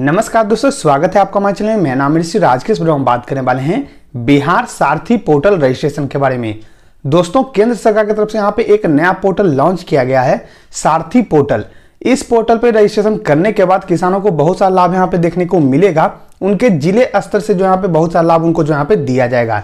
नमस्कार दोस्तों स्वागत है आपका हमारे चैनल में मैं नाम ऋषि राजकेश के बात करने वाले हैं बिहार सारथी पोर्टल रजिस्ट्रेशन के बारे में दोस्तों केंद्र सरकार की के तरफ से यहाँ पे एक नया पोर्टल लॉन्च किया गया है सारथी पोर्टल इस पोर्टल पर रजिस्ट्रेशन करने के बाद किसानों को बहुत सारा लाभ यहाँ पे देखने को मिलेगा उनके जिले स्तर से जो यहाँ पे बहुत सारा लाभ उनको जो यहाँ पे दिया जाएगा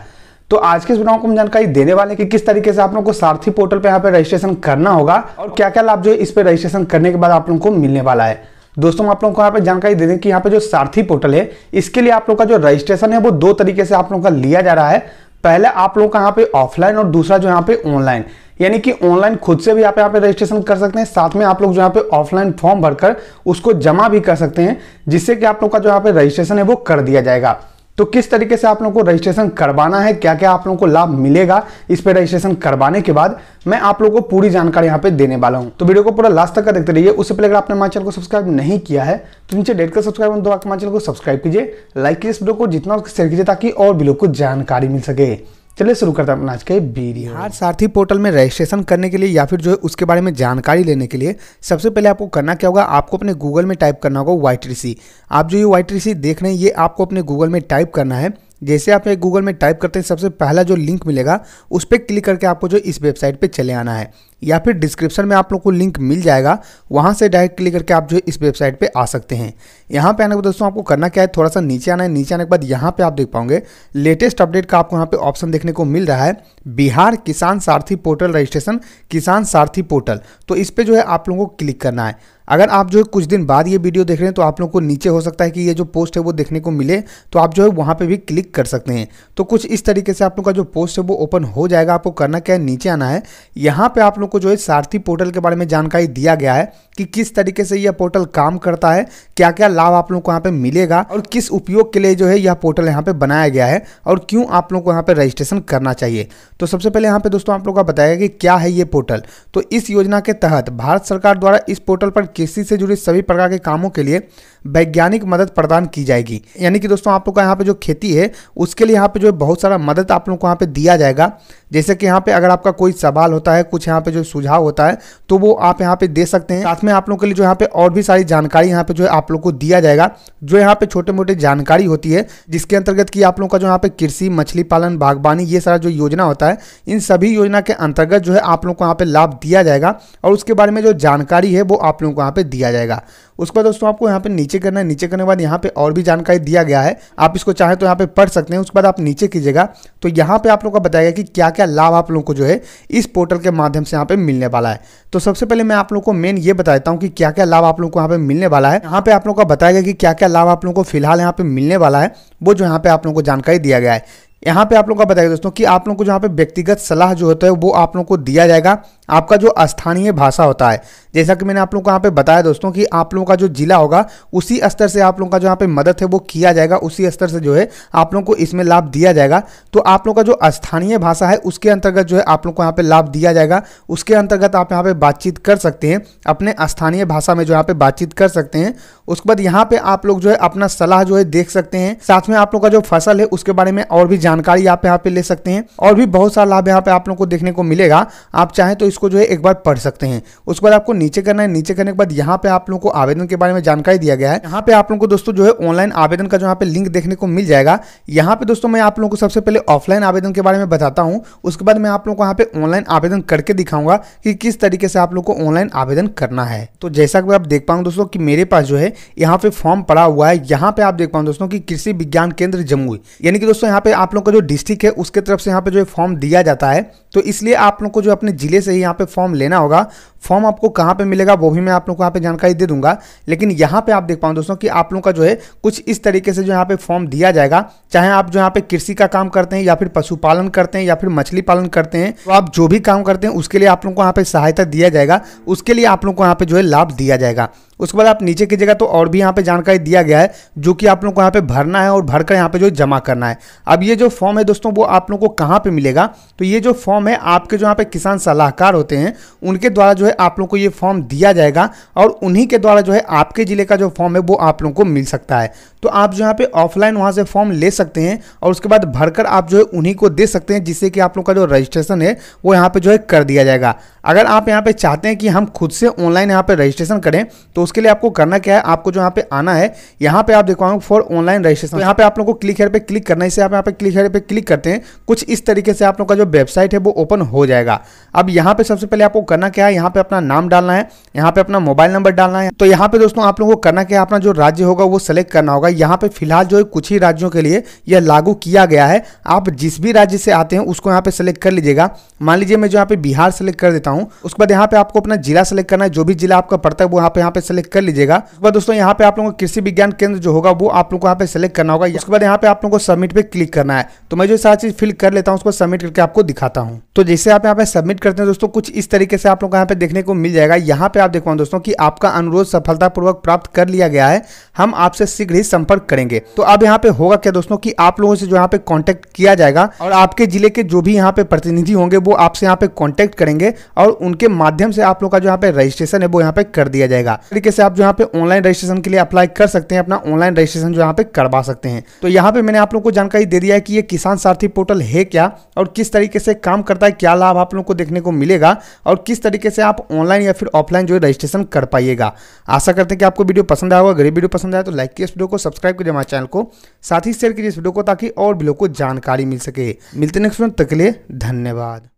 तो आज के इस वीडियो को हम जानकारी देने वाले कि किस तरीके से आप लोगों को सारथी पोर्टल पर यहाँ पे रजिस्ट्रेशन करना होगा और क्या क्या लाभ जो है इस पर रजिस्ट्रेशन करने के बाद आप लोगों को मिलने वाला है दोस्तों आप लोगों को यहाँ पे जानकारी दे दें कि यहाँ पे जो सारथी पोर्टल है इसके लिए आप लोग का जो रजिस्ट्रेशन है वो दो तरीके से आप लोगों का लिया जा रहा है पहले आप लोग का यहाँ पे ऑफलाइन और दूसरा जो यहाँ पे ऑनलाइन यानी कि ऑनलाइन खुद से भी आप यहाँ पे रजिस्ट्रेशन कर सकते हैं साथ में आप लोग जो यहाँ पे ऑफलाइन फॉर्म भरकर उसको जमा भी कर सकते हैं जिससे कि आप लोग का जो यहाँ पे रजिस्ट्रेशन है वो कर दिया जाएगा तो किस तरीके से आप लोगों को रजिस्ट्रेशन करवाना है क्या क्या आप लोगों को लाभ मिलेगा इस पर रजिस्ट्रेशन करवाने के बाद मैं आप लोगों को पूरी जानकारी यहाँ पे देने वाला हूँ तो वीडियो को पूरा लास्ट तक का देखते रहिए उससे पहले अगर आपने हमारे चैनल को सब्सक्राइब नहीं किया है तो नीचे डेट का सब्सक्राइब तो आप हमारे चैनल को सब्सक्राइब कीजिए लाइक कीजिए इस वीडियो को जितना शेयर कीजिए ताकि और भी लोग को जानकारी मिल सके चलिए शुरू करते हैं अपना आज के वीडियो बिहार सारथी पोर्टल में रजिस्ट्रेशन करने के लिए या फिर जो है उसके बारे में जानकारी लेने के लिए सबसे पहले आपको करना क्या होगा आपको अपने गूगल में टाइप करना होगा वाई आप जो ये वाई देख रहे हैं ये आपको अपने गूगल में टाइप करना है जैसे आप गूगल में टाइप करते हैं सबसे पहला जो लिंक मिलेगा उस पर क्लिक करके आपको जो इस वेबसाइट पर चले आना है या फिर डिस्क्रिप्शन में आप लोग को लिंक मिल जाएगा वहाँ से डायरेक्ट क्लिक करके आप जो इस वेबसाइट पे आ सकते हैं यहाँ पे आने को दोस्तों आपको करना क्या है थोड़ा सा नीचे आना है नीचे आने के बाद यहाँ पे आप देख पाओगे लेटेस्ट अपडेट का आपको यहाँ पे ऑप्शन देखने को मिल रहा है बिहार किसान सारथी पोर्टल रजिस्ट्रेशन किसान सारथी पोर्टल तो इस पर जो है आप लोगों को क्लिक करना है अगर आप जो है कुछ दिन बाद ये वीडियो देख रहे हैं तो आप लोग को नीचे हो सकता है कि ये जो पोस्ट है वो देखने को मिले तो आप जो है वहाँ पे भी क्लिक कर सकते हैं तो कुछ इस तरीके से आप लोग का जो पोस्ट है वो ओपन हो जाएगा आपको करना क्या है नीचे आना है यहाँ पे आप लोग आपको जो है सारथी पोर्टल के बारे में जानकारी दिया गया है कि किस तरीके से यह पोर्टल काम करता है क्या क्या लाभ आप लोग को यहाँ पे मिलेगा और किस उपयोग के लिए जो है यह पोर्टल यहाँ पे बनाया गया है और क्यों आप लोग को यहाँ पे रजिस्ट्रेशन करना चाहिए तो सबसे पहले यहाँ पे दोस्तों आप लोग का बताया कि क्या है ये पोर्टल तो इस योजना के तहत भारत सरकार द्वारा इस पोर्टल पर कृषि से जुड़े सभी प्रकार के कामों के लिए वैज्ञानिक मदद प्रदान की जाएगी यानी कि दोस्तों आप लोग का यहाँ पे जो खेती है उसके लिए यहाँ पे जो है बहुत सारा मदद आप लोग को यहाँ पे दिया जाएगा जैसे कि यहाँ पे अगर आपका कोई सवाल होता है कुछ यहाँ पे जो सुझाव होता है तो वो आप यहाँ पे दे सकते हैं साथ में आप लोग के लिए जो यहाँ पे और भी सारी जानकारी यहाँ पे जो है आप लोग को दिया जाएगा जो यहाँ पे छोटे मोटे जानकारी होती है जिसके अंतर्गत की आप लोग का जो यहाँ पे कृषि मछली पालन बागवानी ये सारा जो योजना होता है इन सभी योजना के अंतर्गत जो है आप लोग को यहाँ पे लाभ दिया जाएगा और उसके बारे में जो जानकारी है वो आप लोगों को यहाँ पे दिया जाएगा उसके बाद दोस्तों आपको यहाँ पे नीचे करना है नीचे करने के बाद यहाँ पे और भी जानकारी दिया गया है आप इसको चाहें तो यहाँ पे पढ़ सकते हैं उसके बाद आप नीचे कीजिएगा तो यहाँ पे आप लोगों का गया कि क्या क्या लाभ आप लोगों को जो है इस पोर्टल के माध्यम से यहाँ पे मिलने वाला है तो सबसे पहले मैं आप लोगों को मेन ये बता देता हूँ कि क्या क्या लाभ आप लोगों को यहाँ पे मिलने वाला है यहाँ पे आप लोगों का बताया गया कि क्या क्या लाभ आप लोगों को फिलहाल यहाँ पे मिलने वाला है वो जो यहाँ पे आप लोगों को जानकारी दिया गया है यहाँ पे आप लोगों का बताया दोस्तों कि आप लोगों को जहाँ पे व्यक्तिगत सलाह जो होता है वो आप लोगों को दिया जाएगा आपका जो स्थानीय भाषा होता है जैसा कि मैंने आप लोगों को यहाँ पे बताया दोस्तों कि आप लोगों का जो जिला होगा उसी स्तर से आप लोगों का जो यहाँ पे मदद है वो किया जाएगा उसी स्तर से जो है आप लोगों को इसमें लाभ दिया जाएगा तो आप लोगों का जो स्थानीय भाषा है उसके अंतर्गत जो है आप लोगों को यहाँ पे लाभ दिया जाएगा उसके अंतर्गत आप यहाँ पे बातचीत कर सकते हैं अपने स्थानीय भाषा में जो यहाँ पे बातचीत कर सकते हैं उसके बाद यहाँ पे आप लोग जो है अपना सलाह जो है देख सकते हैं साथ में आप लोग का जो फसल है उसके बारे में और भी जानकारी आप यहाँ पे ले सकते हैं और भी बहुत सारा लाभ यहाँ पे आप लोग को देखने को मिलेगा आप चाहें तो इसको जो है एक बार पढ़ सकते हैं उसके बाद आपको नीचे करना है नीचे करने के बाद यहाँ पे आप लोगों को आवेदन के बारे में जानकारी दिया गया है यहाँ पे आप लोगों को दोस्तों जो है ऑनलाइन आवेदन का जो यहाँ पे लिंक देखने को मिल जाएगा यहाँ पे दोस्तों मैं आप लोगों को सबसे पहले ऑफलाइन आवेदन के बारे में बताता हूँ उसके बाद मैं आप लोगों को यहाँ पे ऑनलाइन आवेदन करके दिखाऊंगा कि किस तरीके से आप लोग को ऑनलाइन आवेदन करना है तो जैसा कि आप देख पाऊंगे दोस्तों की मेरे पास जो है यहाँ पे फॉर्म पड़ा हुआ है यहाँ पे आप देख पाऊंगे दोस्तों की कृषि विज्ञान केंद्र जम्मू यानी कि दोस्तों यहाँ पे आप लोगों का जो डिस्ट्रिक्ट है उसके तरफ से यहाँ पे जो फॉर्म दिया जाता है तो इसलिए आप लोग को जो अपने जिले से ही यहाँ पे फॉर्म लेना होगा फॉर्म आपको कहाँ पे मिलेगा वो भी मैं आप लोग को यहाँ पे जानकारी दे दूंगा लेकिन यहाँ पे आप देख पाऊँ दोस्तों कि आप लोगों का जो है कुछ इस तरीके से जो यहाँ पे फॉर्म दिया जाएगा चाहे आप जो यहाँ पे कृषि का काम करते हैं या फिर पशुपालन करते हैं या फिर मछली पालन करते हैं तो आप जो भी काम करते हैं उसके लिए आप लोग को यहाँ पे सहायता दिया जाएगा उसके लिए आप लोग को यहाँ पे जो है लाभ दिया जाएगा उसके बाद आप नीचे की जगह तो और भी यहाँ पे जानकारी दिया गया है जो कि आप लोग को यहाँ पे भरना है और भरकर यहाँ पे जो जमा करना है अब ये जो फॉर्म है दोस्तों वो आप लोग को कहाँ पे मिलेगा तो ये जो फॉर्म है आपके जो यहाँ पे किसान सलाहकार होते हैं उनके द्वारा जो है आप लोगों को ये फॉर्म दिया जाएगा और उन्हीं के द्वारा जो है आपके ज़िले का जो फॉर्म है वो आप लोगों को मिल सकता है तो आप जो यहाँ पे ऑफलाइन वहाँ से फॉर्म ले सकते हैं और उसके बाद भरकर आप जो है उन्हीं को दे सकते हैं जिससे कि आप लोग का जो रजिस्ट्रेशन है वो यहाँ पर जो है कर दिया जाएगा अगर आप यहाँ पर चाहते हैं कि हम खुद से ऑनलाइन यहाँ पर रजिस्ट्रेशन करें तो उसके लिए आपको करना क्या है आपको जो यहाँ पर आना है यहाँ पर आप देखवाऊँ फॉर ऑनलाइन रजिस्ट्रेशन यहाँ पर आप लोग को क्लिक हेयर पर क्लिक करना है इसे आप यहाँ पर क्लिक हेयर पर क्लिक करते हैं कुछ इस तरीके से आप लोग का जो वेबसाइट है वो ओपन हो जाएगा अब यहाँ पर सबसे पहले आपको करना क्या है यहाँ पे अपना नाम डालना है यहाँ पे अपना मोबाइल नंबर डालना है तो यहाँ पे दोस्तों आप लोगों को करना क्या अपना जो राज्य होगा वो सेलेक्ट करना होगा यहाँ पे फिलहाल जो है कुछ ही राज्यों के लिए यह लागू किया गया है आप जिस भी राज्य से आते हैं उसको यहाँ पे सेलेक्ट कर लीजिएगा मान लीजिए मैं जो यहाँ पे बिहार सेलेक्ट कर देता हूँ उसके बाद यहाँ पे आपको अपना जिला सेलेक्ट करना है जो भी जिला आपका पड़ता है वो यहाँ पे यहाँ पे सेलेक्ट कर लीजिएगा उसके बाद दोस्तों यहाँ पे आप लोगों को कृषि विज्ञान केंद्र जो होगा वो आप लोग को यहाँ पे सेलेक्ट करना होगा उसके बाद यहाँ पे आप लोगों को सबमिट पे क्लिक करना है तो मैं जो सारा चीज फिल कर लेता हूँ उसको सबमिट करके आपको दिखाता हूँ तो जैसे आप यहाँ पे सबमिट करते हैं दोस्तों कुछ इस तरीके से आप लोग यहाँ पे देखने को मिल जाएगा यहाँ पे आप देख पाओ दोस्तों की आपका अनुरोध सफलतापूर्वक प्राप्त कर लिया गया है हम आपसे शीघ्र ही संपर्क करेंगे तो अब यहाँ पे होगा क्या दोस्तों की आप लोगों से जो यहाँ पे कॉन्टेक्ट किया जाएगा और आपके जिले के जो भी यहाँ पे प्रतिनिधि होंगे वो आपसे यहाँ पे कॉन्टैक्ट करेंगे और उनके माध्यम से आप लोग का जो यहाँ पे रजिस्ट्रेशन है वो यहाँ पे कर दिया जाएगा तरीके से आप जो यहाँ पे ऑनलाइन रजिस्ट्रेशन के लिए अप्लाई कर सकते हैं अपना ऑनलाइन रजिस्ट्रेशन जो यहाँ पे करवा सकते हैं तो यहाँ पे मैंने आप लोग को जानकारी दे दिया है कि ये किसान सारथी पोर्टल है क्या और किस तरीके से काम करता है क्या लाभ आप लोग को देखने को मिलेगा और किस तरीके से आप ऑनलाइन या फिर ऑफलाइन जो रजिस्ट्रेशन कर पाइएगा आशा करते हैं कि आपको वीडियो पसंद आया होगा अगर वीडियो पसंद आया तो लाइक किया इस वीडियो को सब्सक्राइब कीजिए हमारे चैनल को साथ ही शेयर कीजिए इस वीडियो को ताकि और भी लोग को जानकारी मिल सके मिलते नेक्स्ट तक के लिए धन्यवाद